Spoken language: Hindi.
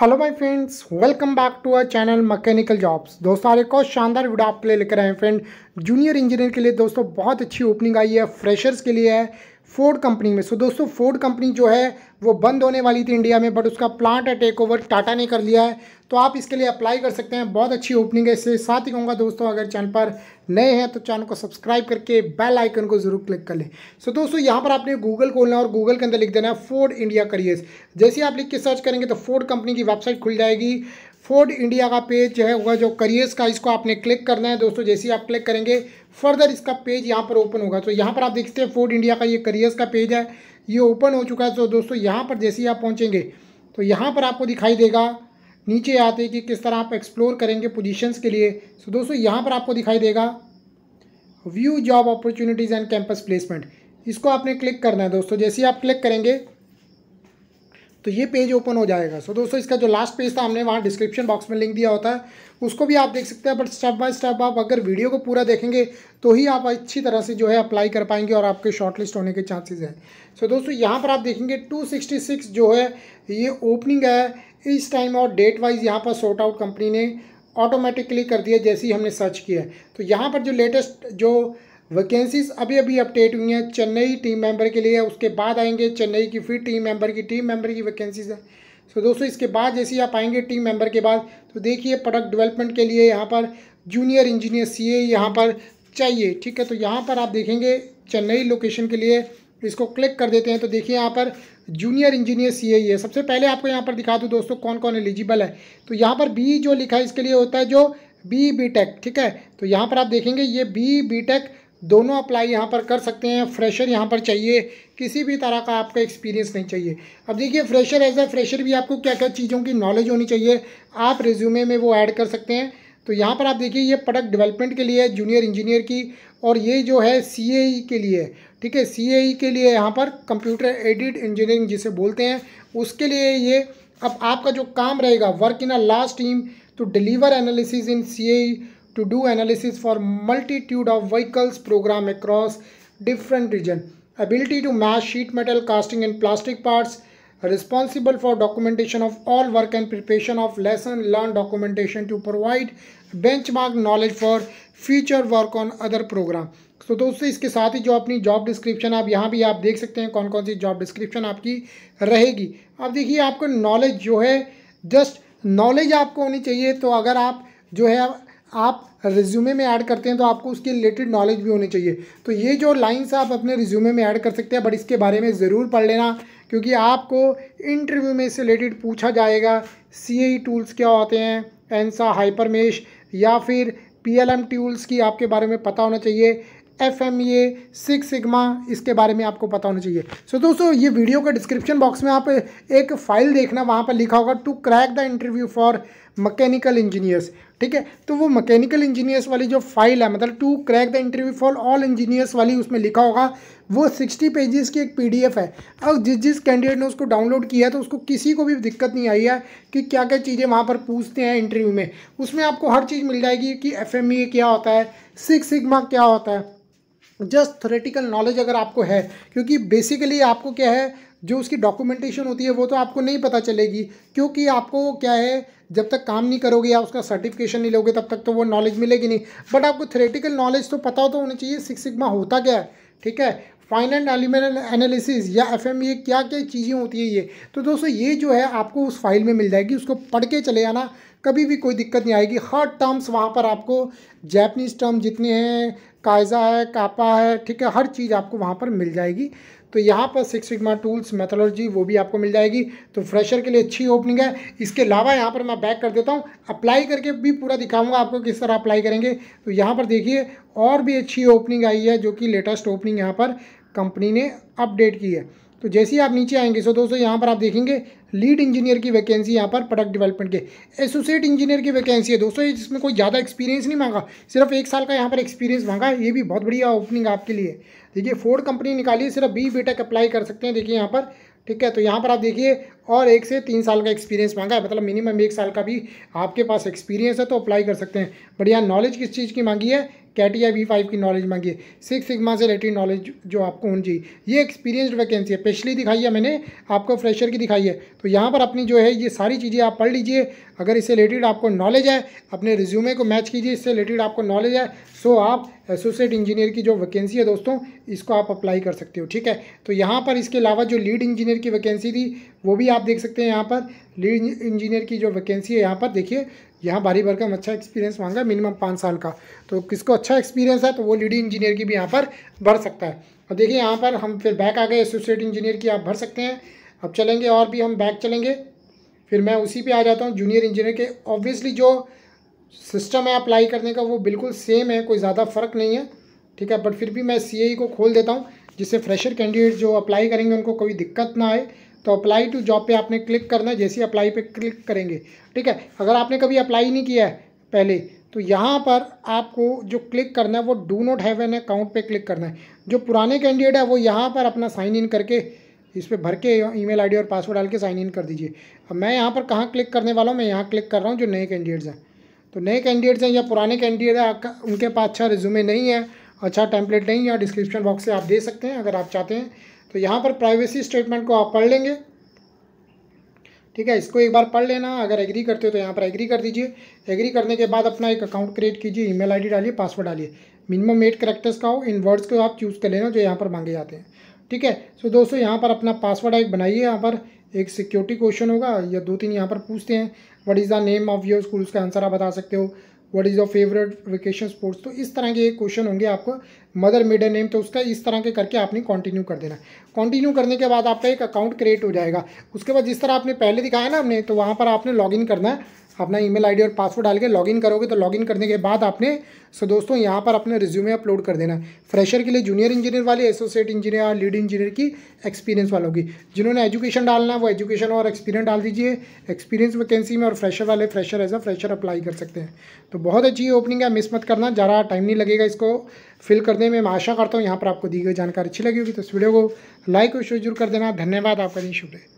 Hello my friends welcome back to our channel mechanical jobs दोस्तों आज एक और शानदार वीडियो आपके लिए लेकर आए हैं फ्रेंड जूनियर इंजीनियर के लिए दोस्तों बहुत अच्छी ओपनिंग आई है फ्रेशर्स के लिए है फोर्ड कंपनी में सो दोस्तों फोर्ड कंपनी जो है वो बंद होने वाली थी इंडिया में बट उसका प्लांट है टेक ओवर टाटा ने कर लिया है तो आप इसके लिए अप्लाई कर सकते हैं बहुत अच्छी ओपनिंग है इससे साथ ही कहूँगा दोस्तों अगर चैनल पर नए हैं तो चैनल को सब्सक्राइब करके बेल आइकन को जरूर क्लिक कर लें सो so, दोस्तों यहाँ पर आपने गूगल खोलना और गूगल के अंदर लिख देना है फोर्ड इंडिया करियर्स जैसे आप लिख के सर्च करेंगे तो फोर्ड कंपनी की वेबसाइट खुल जाएगी फोर्ड इंडिया का पेज जो है होगा जो करियर्स का इसको आपने क्लिक करना है दोस्तों जैसे ही आप क्लिक करेंगे फर्दर इसका पेज यहाँ पर ओपन होगा तो यहाँ पर आप देखते हैं फोर्ड इंडिया का ये करियर्स का पेज है ये ओपन हो चुका है तो दोस्तों यहाँ पर जैसे ही आप पहुँचेंगे तो यहाँ पर आपको दिखाई देगा नीचे आते कि किस तरह आप एक्सप्लोर करेंगे पोजिशन के लिए तो दोस्तों यहाँ पर आपको दिखाई देगा view job opportunities and campus placement इसको आपने क्लिक करना है दोस्तों जैसे ही आप क्लिक करेंगे तो ये पेज ओपन हो जाएगा सो so, दोस्तों इसका जो लास्ट पेज था हमने वहाँ डिस्क्रिप्शन बॉक्स में लिंक दिया होता है उसको भी आप देख सकते हैं बट स्टेप बाय स्टेप आप अगर वीडियो को पूरा देखेंगे तो ही आप अच्छी तरह से जो है अप्लाई कर पाएंगे और आपके शॉर्टलिस्ट होने के चांसेस हैं सो so, दोस्तों यहाँ पर आप देखेंगे 266 जो है ये ओपनिंग है इस टाइम और डेट वाइज यहाँ पर सॉर्ट आउट कंपनी ने ऑटोमेटिकली कर दिया जैसे ही हमने सर्च किया है तो यहाँ पर जो लेटेस्ट जो वैकेंसीज अभी अभी अपडेट हुई हैं चेन्नई टीम मेंबर के लिए उसके बाद आएंगे चेन्नई की फिर टीम मेंबर की टीम मेंबर की वैकेंसीज है सो दोस्तों इसके बाद जैसे ही आप आएंगे टीम मेंबर के बाद तो देखिए प्रोडक्ट डेवलपमेंट के लिए यहाँ पर जूनियर इंजीनियर सी ए यहाँ पर चाहिए ठीक है तो यहाँ पर आप देखेंगे चेन्नई लोकेशन के लिए इसको क्लिक कर देते हैं तो देखिए यहाँ पर जूनियर इंजीनियर सी ए है सबसे पहले आपको यहाँ पर दिखा दूँ दोस्तों कौन कौन एलिजिबल है तो यहाँ पर बी जो लिखा है इसके लिए होता है जो बी बी टेक ठीक है तो यहाँ पर आप देखेंगे ये बी बी टेक दोनों अप्लाई यहाँ पर कर सकते हैं फ्रेशर यहाँ पर चाहिए किसी भी तरह का आपका एक्सपीरियंस नहीं चाहिए अब देखिए फ्रेशर एज ए फ्रेशर भी आपको क्या क्या चीज़ों की नॉलेज होनी चाहिए आप रिज्यूमे में वो ऐड कर सकते हैं तो यहाँ पर आप देखिए ये प्रोडक्ट डेवलपमेंट के लिए है जूनियर इंजीनियर की और ये जो है सी e के लिए ठीक है सी e के लिए यहाँ पर कंप्यूटर एडिड इंजीनियरिंग जिसे बोलते हैं उसके लिए ये अब आपका जो काम रहेगा work in a last team to deliver analysis in C to do analysis for multitude of vehicles program across different region. Ability to match sheet metal casting and plastic parts responsible for documentation of all work and preparation of lesson learned documentation to provide benchmark knowledge for future work on other program तो दोस्तों इसके साथ ही जो अपनी जॉब डिस्क्रिप्शन आप यहाँ भी आप देख सकते हैं कौन कौन सी जॉब डिस्क्रिप्शन आपकी रहेगी अब देखिए आपको नॉलेज जो है जस्ट नॉलेज आपको होनी चाहिए तो अगर आप जो है आप रिज्यूमे में ऐड करते हैं तो आपको उसके रिलेटेड नॉलेज भी होनी चाहिए तो ये जो लाइन्स आप अपने रिज्यूमे में ऐड कर सकते हैं बट इसके बारे में ज़रूर पढ़ लेना क्योंकि आपको इंटरव्यू में इससे रिलेटेड पूछा जाएगा सी टूल्स e क्या होते हैं एनसा हाइपरमेश या फिर पी एल एम टूल्स की आपके बारे में पता होना चाहिए F M A six sigma इसके बारे में आपको पता होना चाहिए सो so, दोस्तों ये वीडियो का डिस्क्रिप्शन बॉक्स में आप एक फ़ाइल देखना वहाँ पर लिखा होगा to crack the interview for mechanical engineers ठीक है तो वो मैकेनिकल इंजीनियर्स वाली जो फाइल है मतलब to crack the interview for all engineers वाली उसमें लिखा होगा वो सिक्सटी पेजेस की एक पीडीएफ है अब जिस जिस कैंडिडेट ने उसको डाउनलोड किया तो उसको किसी को भी दिक्कत नहीं आई है कि क्या क्या चीज़ें वहाँ पर पूछते हैं इंटरव्यू में उसमें आपको हर चीज़ मिल जाएगी कि एफ e क्या होता है सिक्स सिग्मा क्या होता है जस्ट थोरेटिकल नॉलेज अगर आपको है क्योंकि बेसिकली आपको क्या है जो उसकी डॉक्यूमेंटेशन होती है वो तो आपको नहीं पता चलेगी क्योंकि आपको क्या है जब तक काम नहीं करोगे या उसका सर्टिफिकेशन नहीं लोगे तब तक तो वो नॉलेज मिलेगी नहीं बट आपको थ्रेटिकल नॉलेज तो पता हो तो होना चाहिए सिक्स सिग्मा होता क्या है ठीक है फाइन एंड एलिमेंट एनालिसिस या एफ एम ये क्या क्या चीज़ें होती है ये तो दोस्तों ये जो है आपको उस फाइल में मिल जाएगी उसको पढ़ के चले आना कभी भी कोई दिक्कत नहीं आएगी हर टर्म्स वहाँ पर आपको जैपनीज़ टर्म जितने हैं कायजा है कापा है ठीक है हर चीज़ आपको वहाँ पर मिल जाएगी तो यहाँ पर सिक्स सिग्मा टूल्स मेथोलॉजी वो भी आपको मिल जाएगी तो फ्रेशर के लिए अच्छी ओपनिंग है इसके अलावा यहाँ पर मैं बैक कर देता हूँ अप्लाई करके भी पूरा दिखाऊंगा आपको किस तरह अप्लाई करेंगे तो यहाँ पर देखिए और भी अच्छी ओपनिंग आई है जो कि लेटेस्ट ओपनिंग यहाँ पर कंपनी ने अपडेट की है तो जैसे ही आप नीचे आएंगे सो दोस्तों यहाँ पर आप देखेंगे लीड इंजीनियर की वैकेंसी यहाँ पर प्रोडक्ट डेवलपमेंट के एसोसिएट इंजीनियर की वैकेंसी है दोस्तों इसमें कोई ज़्यादा एक्सपीरियंस नहीं मांगा सिर्फ एक साल का यहाँ पर एक्सपीरियंस मांगा ये भी बहुत बढ़िया ओपनिंग आपके लिए देखिए फोर्ड कंपनी निकाली सिर्फ बी बेटेक अप्लाई कर सकते हैं देखिए यहाँ पर ठीक है तो यहाँ पर आप देखिए और एक से तीन साल का एक्सपीरियंस मांगा है मतलब मिनिमम एक साल का भी आपके पास एक्सपीरियंस है तो अप्लाई कर सकते हैं बढ़िया नॉलेज किस चीज़ की मांगी है कैटिया वी फाइव की नॉलेज मांगिए सिक्स सिग्मा से रिलेटेड नॉलेज जो आपको होनी चाहिए ये एक्सपीरियंसड वैकेंसी है पिछली दिखाई है मैंने आपको फ्रेशर की दिखाई है तो यहाँ पर अपनी जो है ये सारी चीज़ें आप पढ़ लीजिए अगर इससे रिलेटेड आपको नॉलेज है अपने रिज्यूमे को मैच कीजिए इससे रिलेटेड आपको नॉलेज है सो आप एसोसिएट इंजीनियर की जो वैकेंसी है दोस्तों इसको आप अप्लाई कर सकते हो ठीक है तो यहाँ पर इसके अलावा जो लीड इंजीनियर की वैकेंसी थी वो भी आप देख सकते हैं यहाँ पर लीड इंजीनियर की जो वैकेंसी है यहाँ पर देखिए यहाँ भारी भरकम अच्छा एक्सपीरियंस मांगा मिनिमम पाँच साल का तो किसको अच्छा एक्सपीरियंस है तो वो लीडिंग इंजीनियर की भी यहाँ पर भर सकता है और देखिए यहाँ पर हम फिर बैक आ गए एसोसिएट इंजीनियर की आप भर सकते हैं अब चलेंगे और भी हम बैक चलेंगे फिर मैं उसी पे आ जाता हूँ जूनियर इंजीनियर के ऑब्वियसली जो सिस्टम है अप्लाई करने का वो बिल्कुल सेम है कोई ज़्यादा फ़र्क नहीं है ठीक है बट फिर भी मैं सी e को खोल देता हूँ जिससे फ्रेशर कैंडिडेट जो अप्लाई करेंगे उनको कोई दिक्कत ना आए तो अप्लाई टू जॉब पे आपने क्लिक करना है जैसे अप्लाई पे क्लिक करेंगे ठीक है अगर आपने कभी अप्लाई नहीं किया है पहले तो यहाँ पर आपको जो क्लिक करना है वो do not have an account पे क्लिक करना है जो पुराने कैंडिडेट है वो यहाँ पर अपना साइन इन करके इस पर भर के ई मेल और पासवर्ड डाल के साइन इन कर दीजिए अब मैं यहाँ पर कहाँ क्लिक करने वाला हूँ मैं यहाँ क्लिक कर रहा हूँ जो नए कैंडिडेट्स हैं तो नए कैंडिडेट्स हैं या पुराने कैंडिडेट हैं उनके पास अच्छा रिज्यूमे नहीं है अच्छा टैंपलेट नहीं है डिस्क्रिप्शन बॉक्स से आप दे सकते हैं अगर आप चाहते हैं तो यहाँ पर प्राइवेसी स्टेटमेंट को आप पढ़ लेंगे ठीक है इसको एक बार पढ़ लेना अगर एग्री करते हो तो यहाँ पर एग्री कर दीजिए एग्री करने के बाद अपना एक अकाउंट क्रिएट कीजिए ईमेल आईडी डालिए पासवर्ड डालिए मिनिमम एट करेक्टर्स का हो इन वर्ड्स को आप चूज़ कर लेना जो यहाँ पर मांगे जाते हैं ठीक है सो दोस्तों यहाँ पर अपना पासवर्ड एक बनाइए यहाँ पर एक सिक्योरिटी क्वेश्चन होगा या दो तीन यहाँ पर पूछते हैं what is the name of your school उसका आंसर आप बता सकते हो what is your favourite vacation sports तो इस तरह के एक क्वेश्चन होंगे आपको मदर मिडन नेम तो उसका इस तरह के करके आपने कंटिन्यू कर देना कंटिन्यू करने के बाद आपका एक अकाउंट क्रिएट हो जाएगा उसके बाद जिस तरह आपने पहले दिखाया ना हमने तो वहाँ पर आपने इन करना है अपना ईमेल आईडी और पासवर्ड डाल के लॉगिन करोगे तो लॉगिन करने के बाद आपने सो दोस्तों यहाँ पर अपने रिज्यूमे अपलोड कर देना फ्रेशर के लिए जूनियर इंजीनियर वाले एसोसिएट इंजीनियर और लीड इंजीनियर की एक्सपीरियंस वालों की जिन्होंने एजुकेशन डालना है वो एजुकेशन और एक्सपीरियंस डाल दीजिए एक्सपीरियंस वैकेंसी में और फ्रेशर वाले fresher as a fresher apply कर सकते हैं तो बहुत अच्छी ओपनिंग है मिस मत करना ज़्यादा टाइम नहीं लगेगा इसको फिल करने में मैं आशा करता हूँ यहाँ पर आपको दी गई जानकारी अच्छी लगी होगी तो इस वीडियो को लाइक और शेयर जरूर कर देना धन्यवाद आपका नहीं शुभ